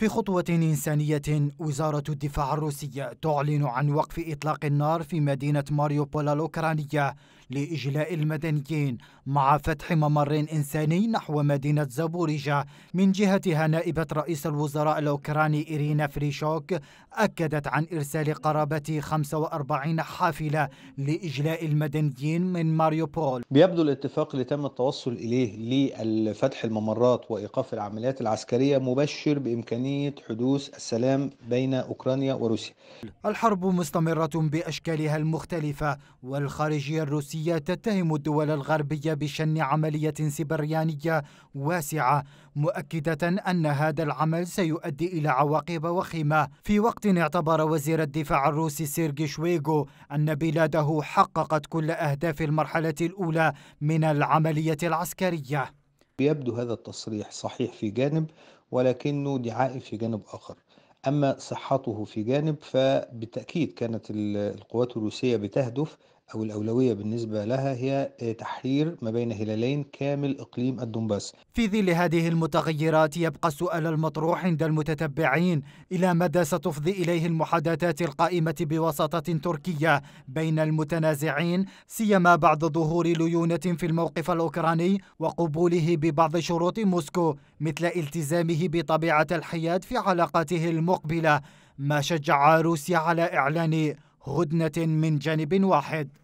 في خطوة إنسانية وزارة الدفاع الروسية تعلن عن وقف إطلاق النار في مدينة ماريوبولا الأوكرانية لإجلاء المدنيين مع فتح ممر إنساني نحو مدينة زابوريجا من جهتها نائبة رئيس الوزراء الأوكراني إيرينا فريشوك أكدت عن إرسال قرابة 45 حافلة لإجلاء المدنيين من ماريوبول بيبدو الاتفاق اللي تم التوصل إليه لفتح الممرات وإيقاف العمليات العسكرية مبشر بإمكانية حدوث السلام بين أوكرانيا وروسيا الحرب مستمرة بأشكالها المختلفة والخارجية الروسية الأمريكية تتهم الدول الغربية بشن عملية سبريانية واسعة مؤكدة أن هذا العمل سيؤدي إلى عواقب وخيمة في وقت اعتبر وزير الدفاع الروسي سيرجي شويغو أن بلاده حققت كل أهداف المرحلة الأولى من العملية العسكرية يبدو هذا التصريح صحيح في جانب ولكنه دعائي في جانب آخر أما صحته في جانب فبالتأكيد كانت القوات الروسية بتهدف أو الأولوية بالنسبة لها هي آه، تحرير ما بين هلالين كامل إقليم الدنباس في ظل هذه المتغيرات يبقى السؤال المطروح عند المتتبعين إلى مدى ستفضي إليه المحادثات القائمة بوساطة تركية بين المتنازعين سيما بعد ظهور ليونة في الموقف الأوكراني وقبوله ببعض شروط موسكو مثل التزامه بطبيعة الحياد في علاقاته المقبلة ما شجع روسيا على إعلان هدنة من جانب واحد